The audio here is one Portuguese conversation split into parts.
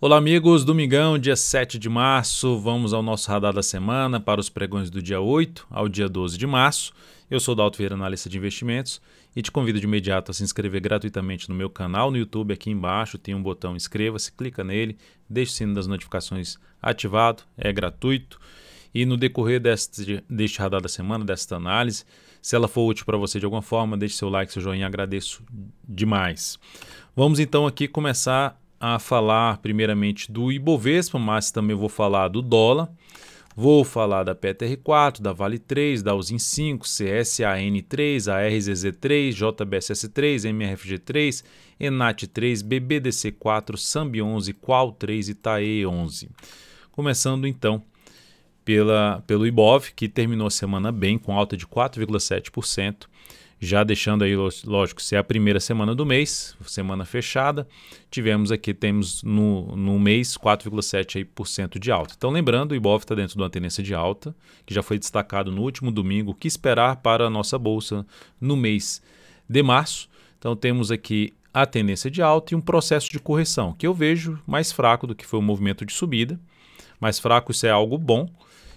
Olá, amigos. Domingão, dia 7 de março. Vamos ao nosso radar da semana para os pregões do dia 8 ao dia 12 de março. Eu sou Dalto Vieira, analista de investimentos, e te convido de imediato a se inscrever gratuitamente no meu canal no YouTube. Aqui embaixo tem um botão inscreva-se, clica nele, deixa o sino das notificações ativado, é gratuito. E no decorrer deste, deste radar da semana, desta análise, se ela for útil para você de alguma forma, deixe seu like, seu joinha, agradeço demais. Vamos então aqui começar a falar primeiramente do Ibovespa, mas também vou falar do dólar. Vou falar da PTR4, da Vale 3, da Usin 5, CSAN3, ARZZ3, JBSS3, MRFG3, Enat3, BBDC4, SAMB11, Qual3 e TAE11. Começando então pela, pelo IBOV, que terminou a semana bem, com alta de 4,7%. Já deixando aí, lógico, se é a primeira semana do mês, semana fechada, tivemos aqui, temos no, no mês 4,7% de alta. Então, lembrando, o Ibov está dentro de uma tendência de alta, que já foi destacado no último domingo, o que esperar para a nossa bolsa no mês de março. Então, temos aqui a tendência de alta e um processo de correção, que eu vejo mais fraco do que foi o movimento de subida. Mais fraco, isso é algo bom,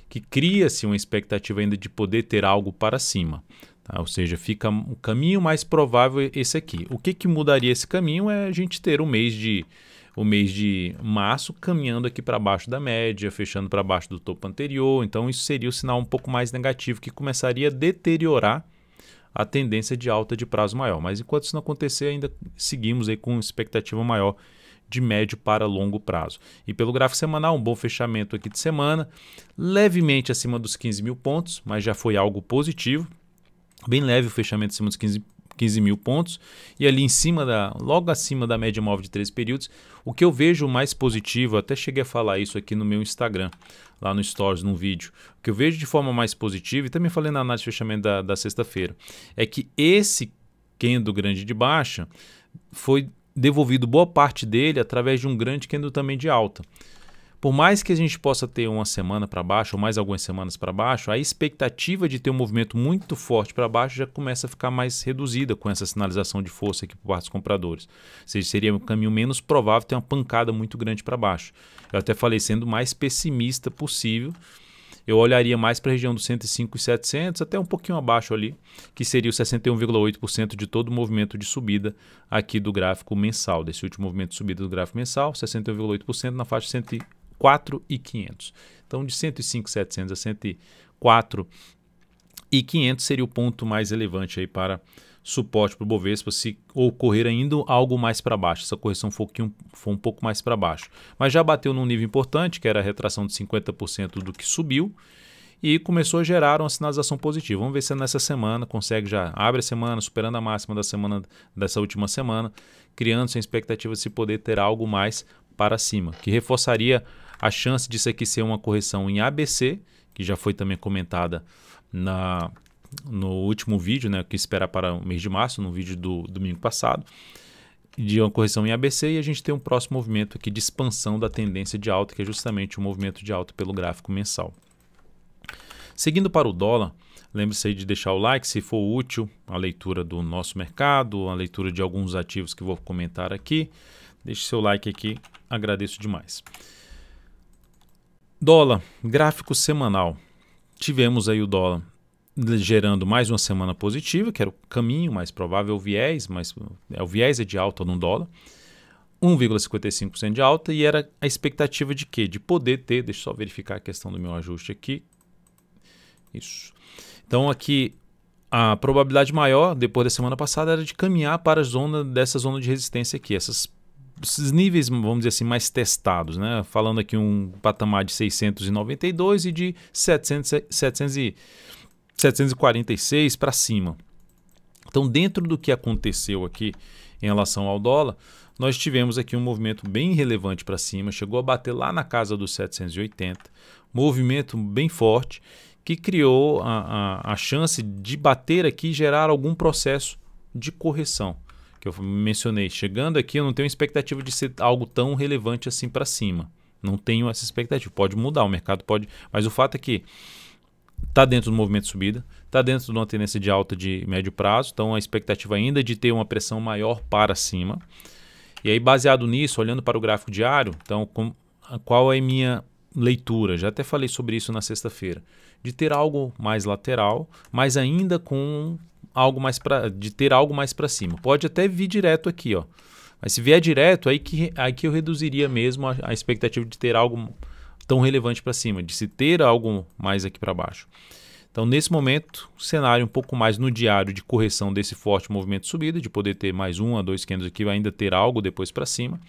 que cria-se uma expectativa ainda de poder ter algo para cima. Tá? Ou seja, fica o caminho mais provável esse aqui. O que, que mudaria esse caminho é a gente ter o mês de, o mês de março caminhando aqui para baixo da média, fechando para baixo do topo anterior. Então, isso seria o sinal um pouco mais negativo que começaria a deteriorar a tendência de alta de prazo maior. Mas enquanto isso não acontecer, ainda seguimos aí com expectativa maior de médio para longo prazo. E pelo gráfico semanal, um bom fechamento aqui de semana, levemente acima dos 15 mil pontos, mas já foi algo positivo bem leve o fechamento acima dos 15, 15 mil pontos e ali em cima da, logo acima da média móvel de 13 períodos, o que eu vejo mais positivo, até cheguei a falar isso aqui no meu Instagram, lá no Stories, num vídeo, o que eu vejo de forma mais positiva, e também falei na análise de fechamento da, da sexta-feira, é que esse Kendo grande de baixa foi devolvido boa parte dele através de um grande Kendo também de alta por mais que a gente possa ter uma semana para baixo ou mais algumas semanas para baixo, a expectativa de ter um movimento muito forte para baixo já começa a ficar mais reduzida com essa sinalização de força aqui por parte dos compradores. Ou seja, seria um caminho menos provável ter uma pancada muito grande para baixo. Eu até falei, sendo mais pessimista possível, eu olharia mais para a região dos 105 e 700, até um pouquinho abaixo ali, que seria o 61,8% de todo o movimento de subida aqui do gráfico mensal, desse último movimento de subida do gráfico mensal, 61,8% na faixa de 4,500. Então, de 105,700 a 104 e 500 seria o ponto mais relevante aí para suporte para o Bovespa se ocorrer ainda algo mais para baixo, essa correção for, um, um pouco mais para baixo. Mas já bateu num nível importante, que era a retração de 50% do que subiu, e começou a gerar uma sinalização positiva. Vamos ver se é nessa semana consegue já, abre a semana, superando a máxima da semana dessa última semana, criando-se a expectativa de se poder ter algo mais para cima, que reforçaria a chance disso aqui ser uma correção em ABC, que já foi também comentada na, no último vídeo, né, que espera para o mês de março, no vídeo do domingo passado, de uma correção em ABC e a gente tem um próximo movimento aqui de expansão da tendência de alta, que é justamente o movimento de alta pelo gráfico mensal. Seguindo para o dólar, lembre-se aí de deixar o like se for útil a leitura do nosso mercado, a leitura de alguns ativos que vou comentar aqui. Deixe seu like aqui, agradeço demais. Dólar, gráfico semanal. Tivemos aí o dólar gerando mais uma semana positiva, que era o caminho mais provável, o viés, mas é, o viés é de alta no dólar. 1,55% de alta e era a expectativa de quê? De poder ter, deixa eu só verificar a questão do meu ajuste aqui. Isso. Então aqui a probabilidade maior depois da semana passada era de caminhar para a zona dessa zona de resistência aqui, essas esses níveis, vamos dizer assim, mais testados, né? Falando aqui um patamar de 692 e de 700, 700 e, 746 para cima. Então, dentro do que aconteceu aqui em relação ao dólar, nós tivemos aqui um movimento bem relevante para cima, chegou a bater lá na casa dos 780, movimento bem forte que criou a, a, a chance de bater aqui e gerar algum processo de correção que eu mencionei, chegando aqui eu não tenho expectativa de ser algo tão relevante assim para cima. Não tenho essa expectativa. Pode mudar, o mercado pode. Mas o fato é que está dentro do movimento de subida, está dentro de uma tendência de alta de médio prazo, então a expectativa ainda é de ter uma pressão maior para cima. E aí, baseado nisso, olhando para o gráfico diário, então, com, qual é a minha leitura? Já até falei sobre isso na sexta-feira. De ter algo mais lateral, mas ainda com algo mais para de ter algo mais para cima. Pode até vir direto aqui, ó. Mas se vier direto, aí que, aí que eu reduziria mesmo a, a expectativa de ter algo tão relevante para cima, de se ter algo mais aqui para baixo. Então, nesse momento, cenário um pouco mais no diário de correção desse forte movimento de subida, de poder ter mais um a dois candles aqui, ainda ter algo depois para cima.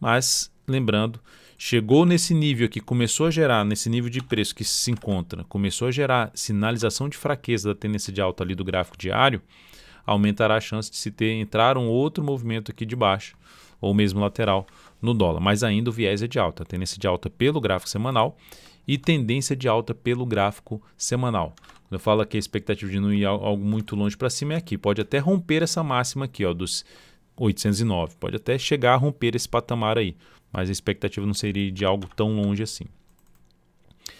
Mas, lembrando chegou nesse nível aqui, começou a gerar, nesse nível de preço que se encontra, começou a gerar sinalização de fraqueza da tendência de alta ali do gráfico diário, aumentará a chance de se ter entrar um outro movimento aqui de baixo, ou mesmo lateral, no dólar. Mas ainda o viés é de alta, tendência de alta pelo gráfico semanal e tendência de alta pelo gráfico semanal. Quando eu falo que a expectativa de não ir algo muito longe para cima é aqui, pode até romper essa máxima aqui, ó, dos 809, pode até chegar a romper esse patamar aí mas a expectativa não seria de algo tão longe assim.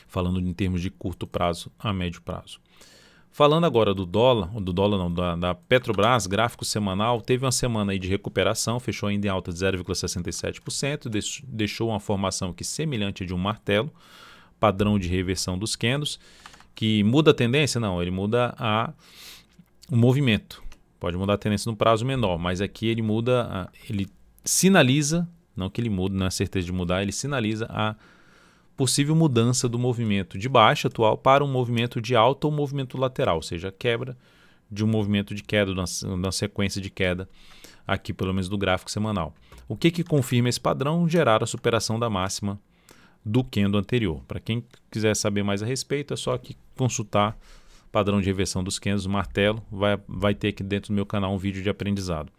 Falando em termos de curto prazo a médio prazo. Falando agora do dólar, do dólar não, da, da, Petrobras, gráfico semanal, teve uma semana aí de recuperação, fechou ainda em alta de 0,67%, deixou uma formação que semelhante a de um martelo, padrão de reversão dos candles, que muda a tendência? Não, ele muda a, o movimento. Pode mudar a tendência no prazo menor, mas aqui ele muda, a, ele sinaliza não que ele mude, não é certeza de mudar, ele sinaliza a possível mudança do movimento de baixa atual para um movimento de alta ou movimento lateral, ou seja, a quebra de um movimento de queda, da sequência de queda aqui pelo menos do gráfico semanal. O que, que confirma esse padrão? Gerar a superação da máxima do candle anterior. Para quem quiser saber mais a respeito, é só aqui consultar padrão de reversão dos candles, martelo, vai, vai ter aqui dentro do meu canal um vídeo de aprendizado.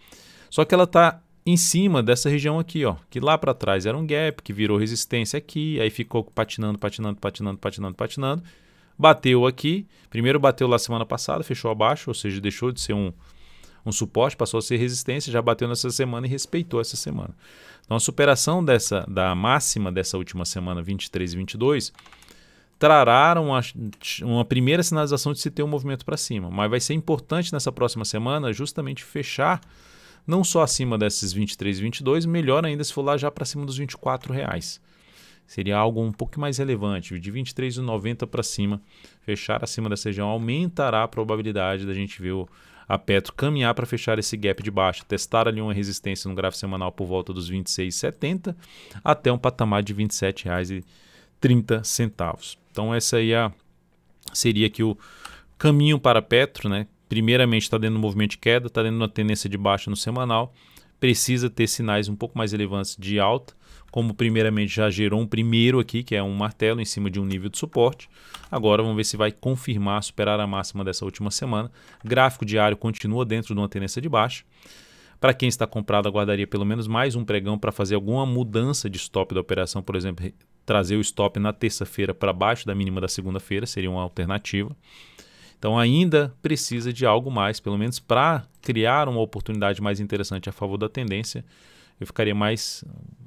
Só que ela está em cima dessa região aqui, ó, que lá para trás era um gap, que virou resistência aqui, aí ficou patinando, patinando, patinando, patinando, patinando. Bateu aqui, primeiro bateu lá semana passada, fechou abaixo, ou seja, deixou de ser um, um suporte, passou a ser resistência, já bateu nessa semana e respeitou essa semana. Então a superação dessa da máxima dessa última semana 23 e 22 trará uma, uma primeira sinalização de se ter um movimento para cima, mas vai ser importante nessa próxima semana justamente fechar não só acima desses 23, 22, melhor ainda se for lá já para cima dos 24 reais. Seria algo um pouco mais relevante, de 23,90 para cima, fechar acima dessa região aumentará a probabilidade da gente ver o, a Petro caminhar para fechar esse gap de baixa, testar ali uma resistência no gráfico semanal por volta dos 26,70 até um patamar de R$ 27,30. Então essa aí é, seria aqui o caminho para a Petro, né? primeiramente está dentro do movimento de queda, está dentro de uma tendência de baixa no semanal, precisa ter sinais um pouco mais relevantes de alta, como primeiramente já gerou um primeiro aqui, que é um martelo em cima de um nível de suporte. Agora vamos ver se vai confirmar, superar a máxima dessa última semana. Gráfico diário continua dentro de uma tendência de baixa. Para quem está comprado, aguardaria pelo menos mais um pregão para fazer alguma mudança de stop da operação, por exemplo, trazer o stop na terça-feira para baixo da mínima da segunda-feira, seria uma alternativa. Então ainda precisa de algo mais, pelo menos para criar uma oportunidade mais interessante a favor da tendência. Eu ficaria mais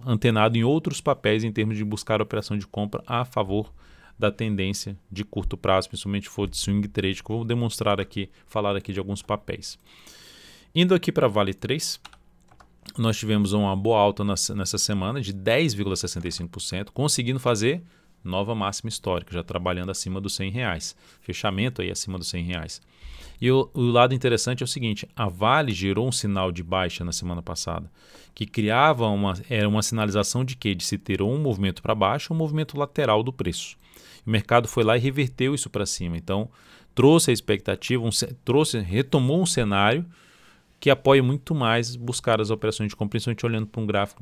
antenado em outros papéis em termos de buscar operação de compra a favor da tendência de curto prazo, principalmente for de swing trade, que eu vou demonstrar aqui, falar aqui de alguns papéis. Indo aqui para Vale 3, nós tivemos uma boa alta nessa semana de 10,65%, conseguindo fazer nova máxima histórica, já trabalhando acima dos 100 reais. Fechamento aí acima dos 100 reais. E o, o, lado interessante é o seguinte: a Vale gerou um sinal de baixa na semana passada, que criava uma, era uma sinalização de que de se ter um movimento para baixo, um movimento lateral do preço. O mercado foi lá e reverteu isso para cima. Então trouxe a expectativa, um, trouxe, retomou um cenário que apoia muito mais buscar as operações de compra, principalmente olhando para um gráfico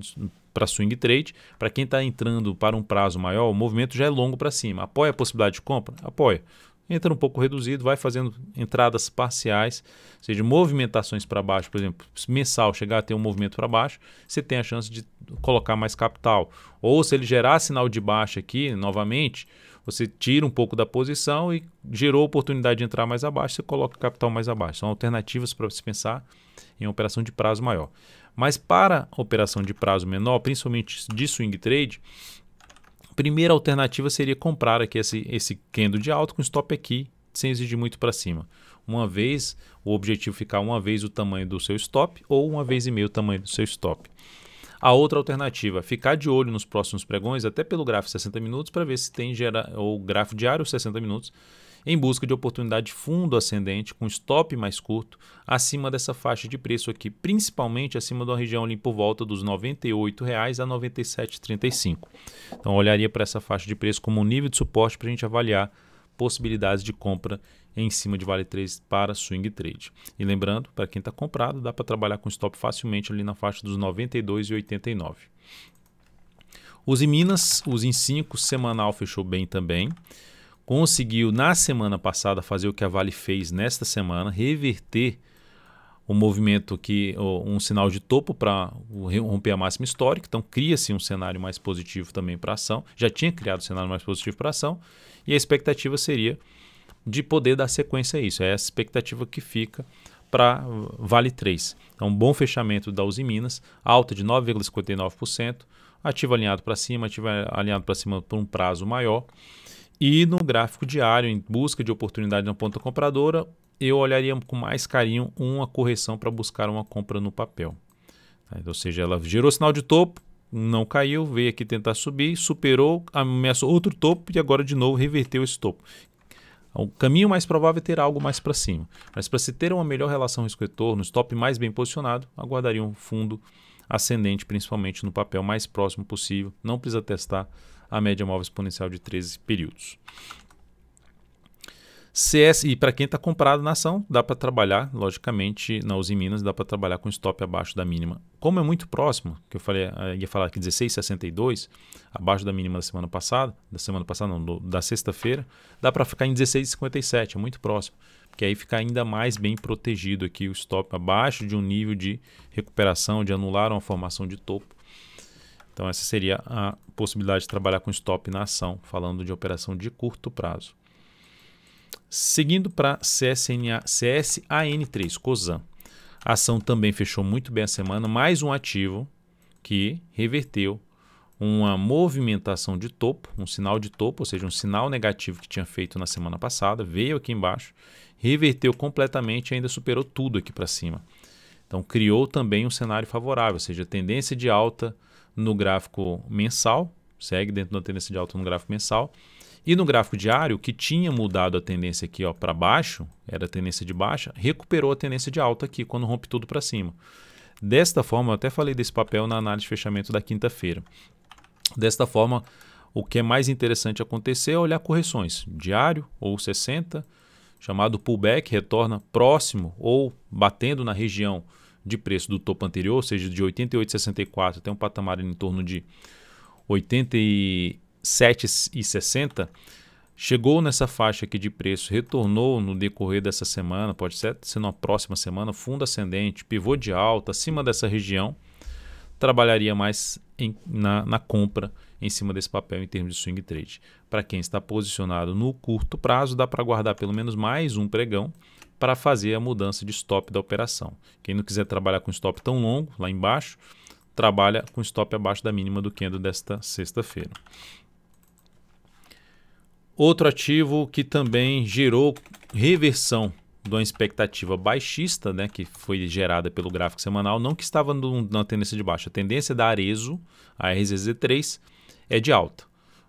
para swing trade. Para quem está entrando para um prazo maior, o movimento já é longo para cima. Apoia a possibilidade de compra? Apoia. Entra um pouco reduzido, vai fazendo entradas parciais, ou seja, movimentações para baixo, por exemplo, mensal chegar a ter um movimento para baixo, você tem a chance de colocar mais capital. Ou se ele gerar sinal de baixa aqui, novamente, você tira um pouco da posição e gerou oportunidade de entrar mais abaixo, você coloca capital mais abaixo. São alternativas para se pensar em operação de prazo maior. Mas para operação de prazo menor, principalmente de swing trade, a primeira alternativa seria comprar aqui esse, esse candle de alto com stop aqui, sem exigir muito para cima. Uma vez, o objetivo ficar uma vez o tamanho do seu stop ou uma vez e meio o tamanho do seu stop. A outra alternativa, ficar de olho nos próximos pregões, até pelo gráfico 60 minutos, para ver se tem gera, ou gráfico diário 60 minutos, em busca de oportunidade de fundo ascendente com stop mais curto acima dessa faixa de preço aqui, principalmente acima da região ali por volta dos R$ 98,00 a R$ 97,35. Então olharia para essa faixa de preço como um nível de suporte para a gente avaliar possibilidades de compra em cima de Vale 3 para swing trade. E lembrando, para quem está comprado, dá para trabalhar com stop facilmente ali na faixa dos 92,89. Os em Minas, os em 5 semanal fechou bem também conseguiu na semana passada fazer o que a Vale fez nesta semana, reverter o movimento que um sinal de topo para romper a máxima histórica, então cria-se um cenário mais positivo também para a ação. Já tinha criado um cenário mais positivo para a ação e a expectativa seria de poder dar sequência a isso. É a expectativa que fica para Vale 3. Então, é um bom fechamento da Uzi Minas, alta de 9,59%, ativo alinhado para cima, ativo alinhado para cima por um prazo maior. E no gráfico diário, em busca de oportunidade na ponta compradora, eu olharia com mais carinho uma correção para buscar uma compra no papel. Tá, ou seja, ela gerou sinal de topo, não caiu, veio aqui tentar subir, superou, ameaçou outro topo e agora de novo reverteu esse topo. O caminho mais provável é ter algo mais para cima. Mas para se ter uma melhor relação risco-retorno, stop mais bem posicionado, aguardaria um fundo ascendente, principalmente no papel mais próximo possível. Não precisa testar a média móvel exponencial de 13 períodos. CS, e para quem está comprado na ação, dá para trabalhar, logicamente, na Uzi Minas, dá para trabalhar com stop abaixo da mínima. Como é muito próximo, que eu falei, eu eh, ia falar aqui 16,62, abaixo da mínima da semana passada, da semana passada não, do, da sexta-feira, dá para ficar em 16,57, é muito próximo, porque aí fica ainda mais bem protegido aqui o stop abaixo de um nível de recuperação, de anular uma formação de topo, então, essa seria a possibilidade de trabalhar com stop na ação, falando de operação de curto prazo. Seguindo para CSNA, CSAN3, COSAN. A ação também fechou muito bem a semana, mais um ativo que reverteu uma movimentação de topo, um sinal de topo, ou seja, um sinal negativo que tinha feito na semana passada, veio aqui embaixo, reverteu completamente e ainda superou tudo aqui para cima. Então criou também um cenário favorável, ou seja, tendência de alta, no gráfico mensal, segue dentro da tendência de alta no gráfico mensal. E no gráfico diário, que tinha mudado a tendência aqui para baixo, era a tendência de baixa, recuperou a tendência de alta aqui quando rompe tudo para cima. Desta forma, eu até falei desse papel na análise de fechamento da quinta-feira. Desta forma, o que é mais interessante acontecer é olhar correções diário ou 60, chamado pullback, retorna próximo ou batendo na região de preço do topo anterior, ou seja, de 88,64 até um patamar em torno de 87,60, chegou nessa faixa aqui de preço, retornou no decorrer dessa semana, pode ser, ser na próxima semana, fundo ascendente, pivô de alta, acima dessa região, trabalharia mais em, na, na compra em cima desse papel em termos de swing trade. Para quem está posicionado no curto prazo, dá para guardar pelo menos mais um pregão para fazer a mudança de stop da operação. Quem não quiser trabalhar com stop tão longo, lá embaixo, trabalha com stop abaixo da mínima do candle desta sexta-feira. Outro ativo que também gerou reversão de uma expectativa baixista, né, que foi gerada pelo gráfico semanal, não que estava no, na tendência de baixa, a tendência é da Arezo, a RZZ3, é de alta.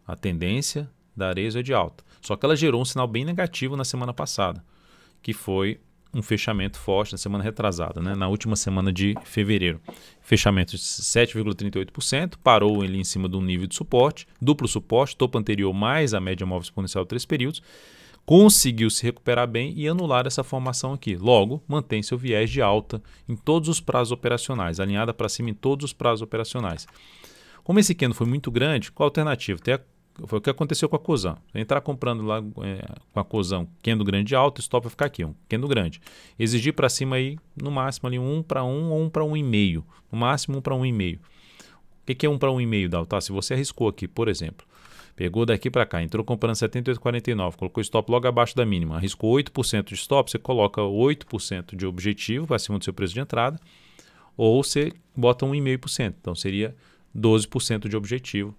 A tendência da Arezzo é de alta. Só que ela gerou um sinal bem negativo na semana passada, que foi um fechamento forte na semana retrasada, né? na última semana de fevereiro. Fechamento de 7,38%, parou ali em cima do nível de suporte, duplo suporte, topo anterior mais a média móvel exponencial de três períodos, conseguiu se recuperar bem e anular essa formação aqui. Logo, mantém seu viés de alta em todos os prazos operacionais, alinhada para cima em todos os prazos operacionais. Como esse quendo foi muito grande, qual a alternativa? Tem a, foi o que aconteceu com a cozão. Entrar comprando lá é, com a cozão quendo grande alto, stop vai ficar aqui, um quendo grande. Exigir para cima aí, no máximo ali, um para um ou um para um e meio. No máximo um para um e meio. O que, que é um para um e meio, Tá? Se você arriscou aqui, por exemplo, Pegou daqui para cá, entrou comprando 78,49, colocou stop logo abaixo da mínima, arriscou 8% de stop, você coloca 8% de objetivo acima do seu preço de entrada, ou você bota 1,5%. Então seria 12% de objetivo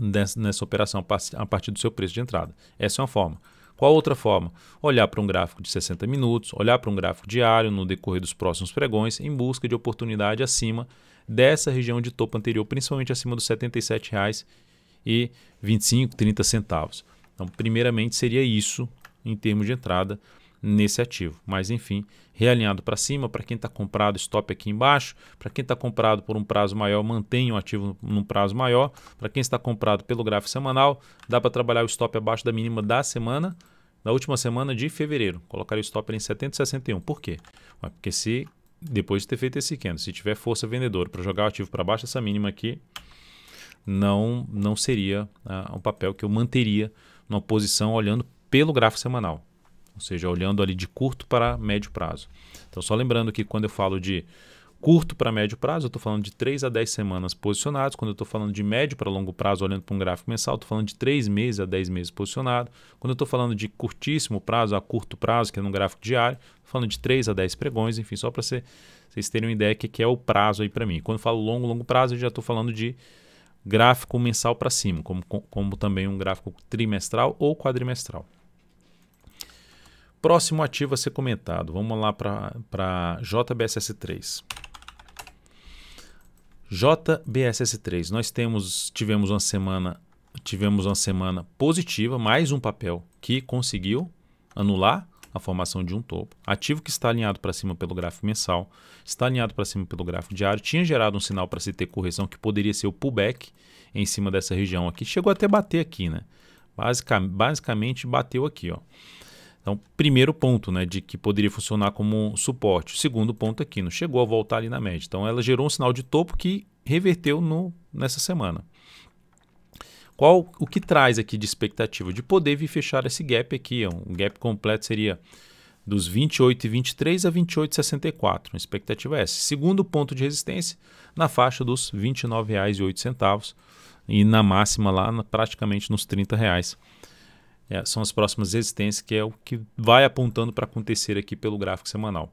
nessa, nessa operação a partir do seu preço de entrada. Essa é uma forma. Qual outra forma? Olhar para um gráfico de 60 minutos, olhar para um gráfico diário no decorrer dos próximos pregões em busca de oportunidade acima dessa região de topo anterior, principalmente acima dos R$ 77,25, 30 centavos. Então, primeiramente seria isso em termos de entrada nesse ativo. Mas enfim, realinhado para cima, para quem está comprado, stop aqui embaixo. Para quem está comprado por um prazo maior, mantenha o ativo num prazo maior. Para quem está comprado pelo gráfico semanal, dá para trabalhar o stop abaixo da mínima da semana, da última semana de fevereiro. Colocar o stop em 761. Por quê? Porque se depois de ter feito esse candle, se tiver força vendedora para jogar o ativo para baixo essa mínima aqui, não não seria ah, um papel que eu manteria numa posição olhando pelo gráfico semanal ou seja, olhando ali de curto para médio prazo. Então, só lembrando que quando eu falo de curto para médio prazo, eu estou falando de 3 a 10 semanas posicionados. Quando eu estou falando de médio para longo prazo, olhando para um gráfico mensal, estou falando de 3 meses a 10 meses posicionado. Quando eu estou falando de curtíssimo prazo a curto prazo, que é num gráfico diário, estou falando de 3 a 10 pregões, enfim, só para vocês terem uma ideia do que, que é o prazo aí para mim. Quando eu falo longo, longo prazo, eu já estou falando de gráfico mensal para cima, como, como também um gráfico trimestral ou quadrimestral. Próximo ativo a ser comentado. Vamos lá para JBSS3. JBSS3. Nós temos, tivemos uma semana tivemos uma semana positiva, mais um papel que conseguiu anular a formação de um topo. Ativo que está alinhado para cima pelo gráfico mensal, está alinhado para cima pelo gráfico diário, tinha gerado um sinal para se ter correção que poderia ser o pullback em cima dessa região aqui. Chegou até bater aqui, né? Basica, basicamente bateu aqui, ó. Então, primeiro ponto, né, de que poderia funcionar como suporte. Segundo ponto aqui, não chegou a voltar ali na média. Então, ela gerou um sinal de topo que reverteu no, nessa semana. Qual o que traz aqui de expectativa? De poder vir fechar esse gap aqui. É um gap completo seria dos 28,23 a 28,64. A expectativa é essa. Segundo ponto de resistência, na faixa dos R$ 29,08 e na máxima lá praticamente nos R$ 30. Reais é, são as próximas resistências, que é o que vai apontando para acontecer aqui pelo gráfico semanal.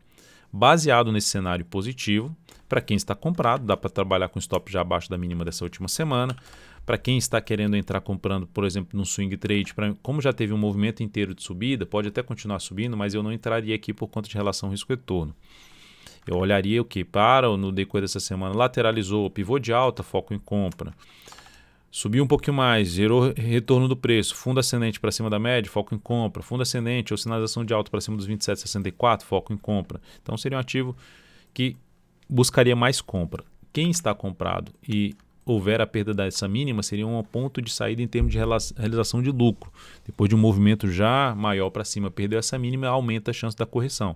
Baseado nesse cenário positivo, para quem está comprado, dá para trabalhar com stop já abaixo da mínima dessa última semana. Para quem está querendo entrar comprando, por exemplo, no swing trade, pra, como já teve um movimento inteiro de subida, pode até continuar subindo, mas eu não entraria aqui por conta de relação risco-retorno. Eu olharia o que para no decorrer dessa semana lateralizou, pivô de alta, foco em compra. Subiu um pouquinho mais, gerou retorno do preço, fundo ascendente para cima da média, foco em compra, fundo ascendente ou sinalização de alto para cima dos 27,64, foco em compra. Então seria um ativo que buscaria mais compra. Quem está comprado e houver a perda dessa mínima, seria um ponto de saída em termos de realização de lucro. Depois de um movimento já maior para cima, perdeu essa mínima, aumenta a chance da correção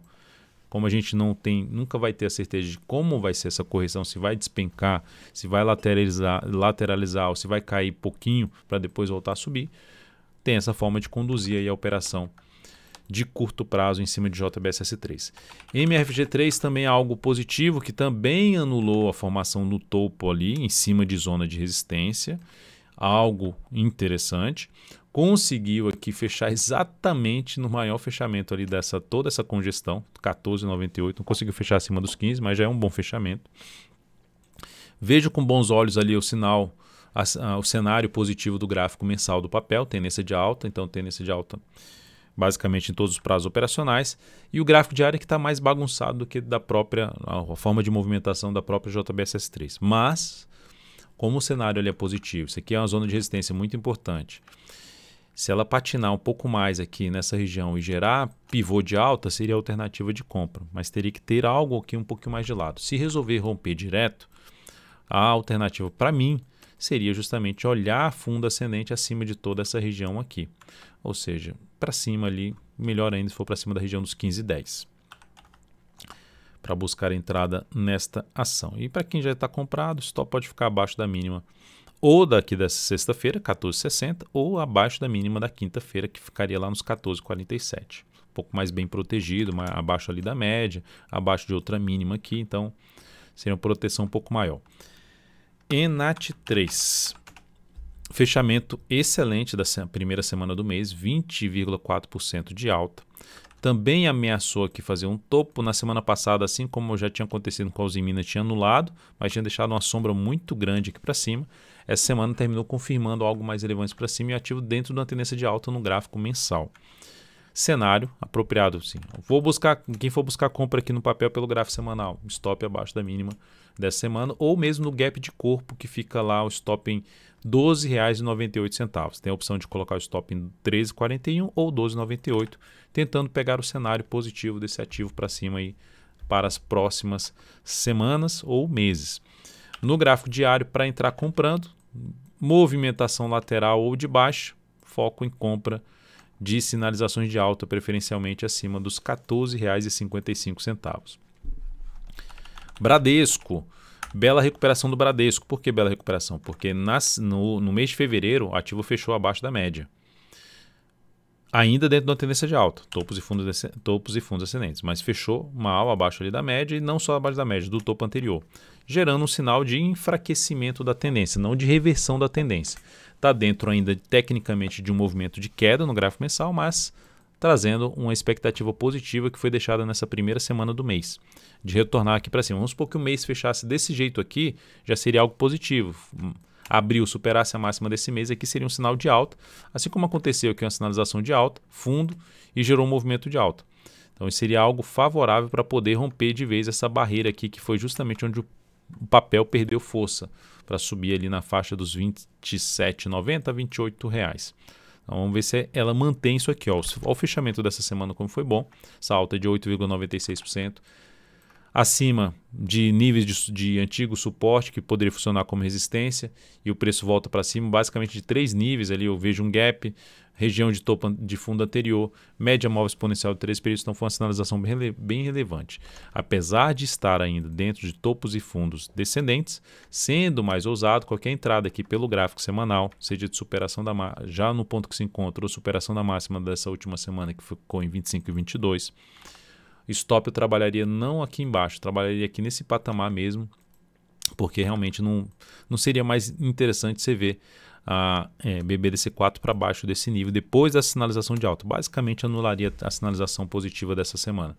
como a gente não tem, nunca vai ter a certeza de como vai ser essa correção, se vai despencar, se vai lateralizar, lateralizar ou se vai cair pouquinho para depois voltar a subir, tem essa forma de conduzir a operação de curto prazo em cima de JBSS3. MRFG3 também é algo positivo que também anulou a formação no topo ali, em cima de zona de resistência, algo interessante conseguiu aqui fechar exatamente no maior fechamento ali dessa toda essa congestão, 14,98. Não conseguiu fechar acima dos 15, mas já é um bom fechamento. Vejo com bons olhos ali o sinal, a, a, ah, o cenário positivo do gráfico mensal do papel, tendência de alta, então tendência de alta basicamente em todos os prazos operacionais, e o gráfico diário que está mais bagunçado do que da própria a forma de movimentação da própria JBSS3. Mas, como o cenário ali é positivo, isso aqui é uma zona de resistência muito importante se ela patinar um pouco mais aqui nessa região e gerar pivô de alta, seria a alternativa de compra, mas teria que ter algo aqui um pouquinho mais de lado. Se resolver romper direto, a alternativa para mim seria justamente olhar fundo ascendente acima de toda essa região aqui. Ou seja, para cima ali, melhor ainda se for para cima da região dos 15,10 para buscar entrada nesta ação. E para quem já está comprado, o stop pode ficar abaixo da mínima ou daqui dessa sexta-feira, 14,60, ou abaixo da mínima da quinta-feira, que ficaria lá nos 14,47. Um pouco mais bem protegido, mas abaixo ali da média, abaixo de outra mínima aqui, então seria uma proteção um pouco maior. Enat 3. Fechamento excelente da primeira semana do mês, 20,4% de alta também ameaçou aqui fazer um topo na semana passada, assim como já tinha acontecido com a Usimina, tinha anulado, mas tinha deixado uma sombra muito grande aqui para cima. Essa semana terminou confirmando algo mais relevante para cima e ativo dentro de uma tendência de alta no gráfico mensal. Cenário apropriado, sim. Vou buscar quem for buscar compra aqui no papel pelo gráfico semanal, stop abaixo da mínima dessa semana ou mesmo no gap de corpo que fica lá o stop em R$ 12,98. Tem a opção de colocar o stop em 13,41 ou 12,98, tentando pegar o cenário positivo desse ativo para cima aí para as próximas semanas ou meses. No gráfico diário, para entrar comprando, movimentação lateral ou de baixo, foco em compra de sinalizações de alta, preferencialmente acima dos R$ 14,55. Bradesco. Bela recuperação do Bradesco. Por que bela recuperação? Porque nas, no, no mês de fevereiro, o ativo fechou abaixo da média. Ainda dentro da tendência de alta, topos e fundos, topos e fundos ascendentes, mas fechou mal abaixo ali da média e não só abaixo da média, do topo anterior, gerando um sinal de enfraquecimento da tendência, não de reversão da tendência. Está dentro ainda tecnicamente de um movimento de queda no gráfico mensal, mas trazendo uma expectativa positiva que foi deixada nessa primeira semana do mês, de retornar aqui para cima. Vamos supor que o mês fechasse desse jeito aqui, já seria algo positivo. Hum, abril superasse a máxima desse mês aqui seria um sinal de alta, assim como aconteceu aqui uma sinalização de alta, fundo e gerou um movimento de alta. Então isso seria algo favorável para poder romper de vez essa barreira aqui que foi justamente onde o papel perdeu força para subir ali na faixa dos 27,90 a 28 reais. Então, vamos ver se ela mantém isso aqui. Ó. O fechamento dessa semana, como foi bom, essa alta é de 8,96% acima de níveis de, de, antigo suporte que poderia funcionar como resistência e o preço volta para cima, basicamente de três níveis ali, eu vejo um gap, região de topo de fundo anterior, média móvel exponencial de três períodos, então foi uma sinalização bem, bem relevante. Apesar de estar ainda dentro de topos e fundos descendentes, sendo mais ousado, qualquer entrada aqui pelo gráfico semanal, seja de superação da já no ponto que se encontra ou superação da máxima dessa última semana que ficou em 25 e 22, stop eu trabalharia não aqui embaixo, trabalharia aqui nesse patamar mesmo, porque realmente não, não seria mais interessante você ver a ah, é, BBDC4 para baixo desse nível depois da sinalização de alta. Basicamente anularia a sinalização positiva dessa semana.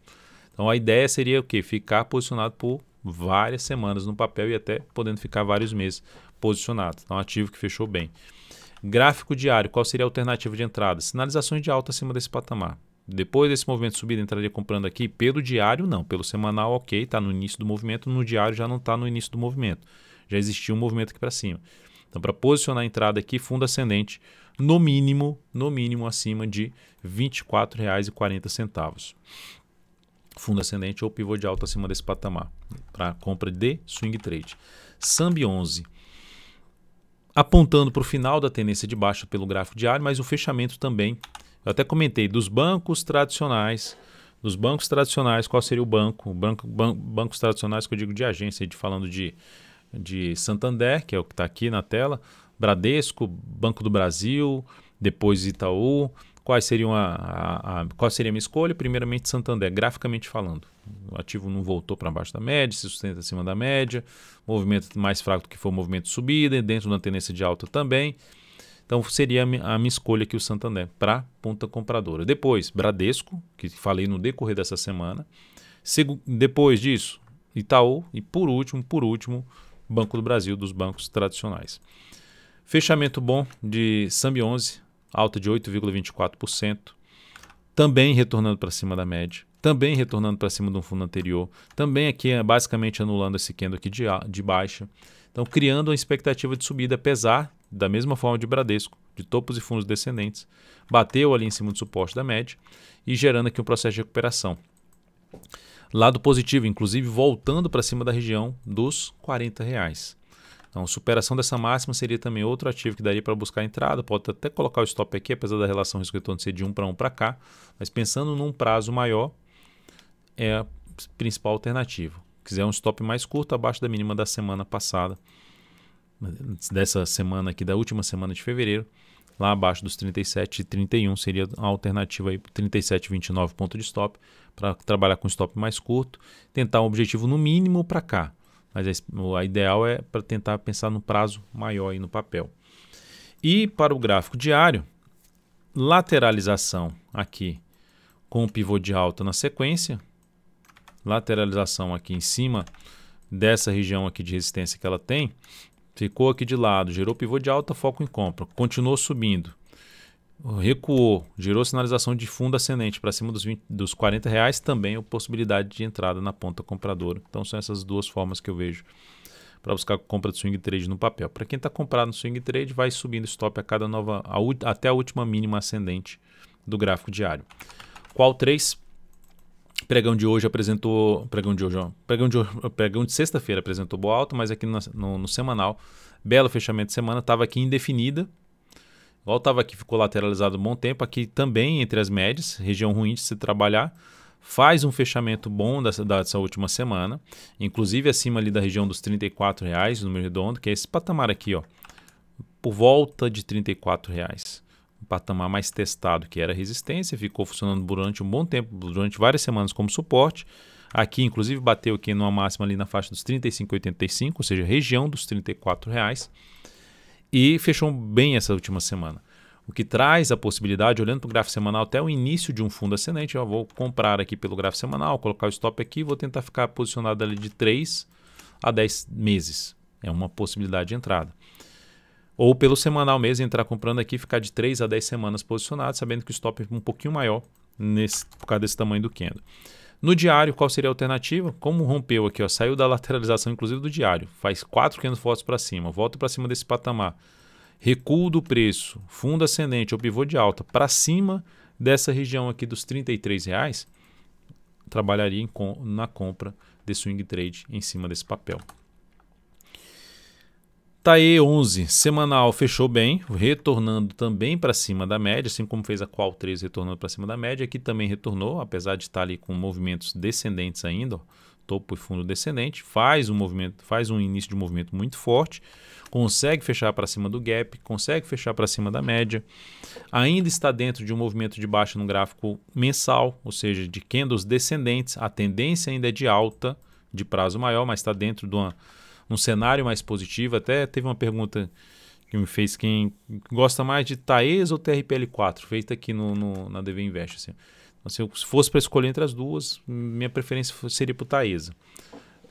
Então a ideia seria o que? Ficar posicionado por várias semanas no papel e até podendo ficar vários meses posicionado. Então ativo que fechou bem. Gráfico diário, qual seria a alternativa de entrada? Sinalizações de alta acima desse patamar. Depois desse movimento subido, entraria comprando aqui pelo diário, não. Pelo semanal, ok, está no início do movimento. No diário já não está no início do movimento. Já existia um movimento aqui para cima. Então, para posicionar a entrada aqui, fundo ascendente, no mínimo, no mínimo acima de R$ 24,40. Fundo ascendente ou pivô de alta acima desse patamar para compra de swing trade. Sambi 11 apontando para o final da tendência de baixa pelo gráfico diário, mas o fechamento também eu até comentei dos bancos tradicionais, dos bancos tradicionais, qual seria o banco? banco ban, bancos tradicionais que eu digo de agência, de, falando de, de Santander, que é o que está aqui na tela, Bradesco, Banco do Brasil, depois Itaú. Quais seriam a, a, a qual seria a minha escolha? Primeiramente Santander, graficamente falando. O ativo não voltou para baixo da média, se sustenta acima da média, movimento mais fraco do que foi o movimento de subida, dentro da tendência de alta também. Então seria a minha escolha aqui o Santander para ponta compradora. Depois, Bradesco, que falei no decorrer dessa semana. Segu depois disso, Itaú e por último, por último, Banco do Brasil dos bancos tradicionais. Fechamento bom de Samb 11, alta de 8,24%, também retornando para cima da média, também retornando para cima de um fundo anterior, também aqui basicamente anulando esse candle aqui de, de baixa. Então criando uma expectativa de subida, apesar da mesma forma de Bradesco, de topos e fundos descendentes, bateu ali em cima do suporte da média e gerando aqui um processo de recuperação. Lado positivo, inclusive voltando para cima da região dos 40 reais. Então, superação dessa máxima seria também outro ativo que daria para buscar entrada. Pode até colocar o stop aqui, apesar da relação risco-retorno ser de 1 para 1 para cá. Mas pensando num prazo maior, é a principal alternativa. Quiser um stop mais curto, abaixo da mínima da semana passada, dessa semana aqui, da última semana de fevereiro, lá abaixo dos 37 e 31 seria a alternativa aí 37 29 ponto de stop para trabalhar com stop mais curto, tentar um objetivo no mínimo para cá. Mas a, a ideal é para tentar pensar no prazo maior aí no papel. E para o gráfico diário, lateralização aqui com o pivô de alta na sequência, lateralização aqui em cima dessa região aqui de resistência que ela tem, ficou aqui de lado, gerou pivô de alta, foco em compra, continuou subindo, recuou, gerou sinalização de fundo ascendente para cima dos, 20, dos 40 reais, também a possibilidade de entrada na ponta compradora. Então são essas duas formas que eu vejo para buscar compra de swing trade no papel. Para quem está comprado no swing trade, vai subindo stop a cada nova a, até a última mínima ascendente do gráfico diário. Qual 3? Pregão de hoje apresentou. Pregão de hoje, ó, Pregão de, pregão de sexta-feira apresentou boa alta, mas aqui no, no, no semanal, belo fechamento de semana, estava aqui indefinida. Igual estava aqui, ficou lateralizado um bom tempo. Aqui também entre as médias, região ruim de se trabalhar. Faz um fechamento bom dessa, dessa última semana, inclusive acima ali da região dos R$ 34,00, número redondo, que é esse patamar aqui, ó, por volta de R$ 34,00 patamar mais testado, que era a resistência, ficou funcionando durante um bom tempo, durante várias semanas como suporte. Aqui, inclusive, bateu aqui numa máxima ali na faixa dos 35,85, ou seja, região dos 34 reais, e fechou bem essa última semana. O que traz a possibilidade, olhando para o gráfico semanal até o início de um fundo ascendente, eu vou comprar aqui pelo gráfico semanal, colocar o stop aqui, vou tentar ficar posicionado ali de 3 a 10 meses. É uma possibilidade de entrada. Ou pelo semanal mesmo, entrar comprando aqui, ficar de 3 a 10 semanas posicionado, sabendo que o stop é um pouquinho maior nesse, por causa desse tamanho do candle. No diário, qual seria a alternativa? Como rompeu aqui, ó, saiu da lateralização inclusive do diário, faz 4 candles fortes para cima, volta para cima desse patamar, recuo do preço, fundo ascendente ou pivô de alta para cima dessa região aqui dos R$ 33,00, trabalharia com, na compra de swing trade em cima desse papel. Tae tá 11, semanal, fechou bem, retornando também para cima da média, assim como fez a Qual 3 retornando para cima da média, aqui também retornou, apesar de estar tá ali com movimentos descendentes ainda, ó, topo e fundo descendente, faz um movimento, faz um início de movimento muito forte, consegue fechar para cima do gap, consegue fechar para cima da média, ainda está dentro de um movimento de baixa no gráfico mensal, ou seja, de candles descendentes, a tendência ainda é de alta, de prazo maior, mas está dentro de uma num cenário mais positivo. Até teve uma pergunta que me fez quem gosta mais de Taesa ou TRPL4, feita aqui no, no na DV Invest. Assim. Então, se eu fosse para escolher entre as duas, minha preferência seria para o Taesa.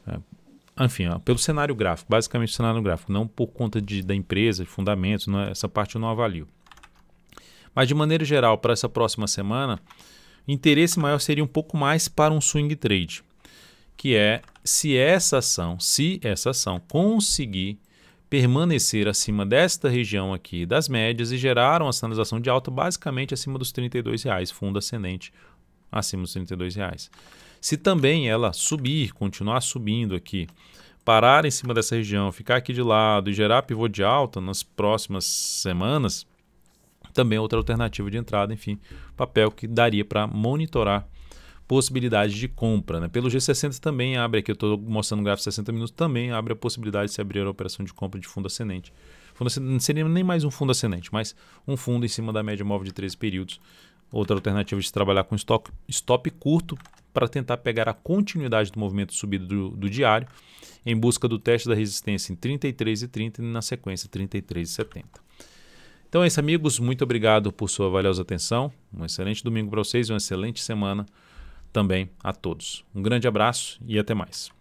É, enfim, ó, pelo cenário gráfico, basicamente o cenário gráfico, não por conta de, da empresa, de fundamentos, é, essa parte eu não avalio. Mas de maneira geral, para essa próxima semana, interesse maior seria um pouco mais para um swing trade que é se essa ação, se essa ação conseguir permanecer acima desta região aqui das médias e gerar uma sinalização de alta basicamente acima dos R$ reais, fundo ascendente acima dos R$ reais. Se também ela subir, continuar subindo aqui, parar em cima dessa região, ficar aqui de lado e gerar pivô de alta nas próximas semanas, também é outra alternativa de entrada, enfim, papel que daria para monitorar possibilidade de compra. Né? Pelo G60 também abre, aqui eu estou mostrando o gráfico 60 minutos, também abre a possibilidade de se abrir a operação de compra de fundo ascendente. Fundo ascendente não seria nem mais um fundo ascendente, mas um fundo em cima da média móvel de 13 períodos. Outra alternativa de trabalhar com stop, stop curto para tentar pegar a continuidade do movimento subido do, do diário em busca do teste da resistência em 33 e 30 e na sequência 33 e 70. Então é isso, amigos. Muito obrigado por sua valiosa atenção. Um excelente domingo para vocês e uma excelente semana também a todos. Um grande abraço e até mais.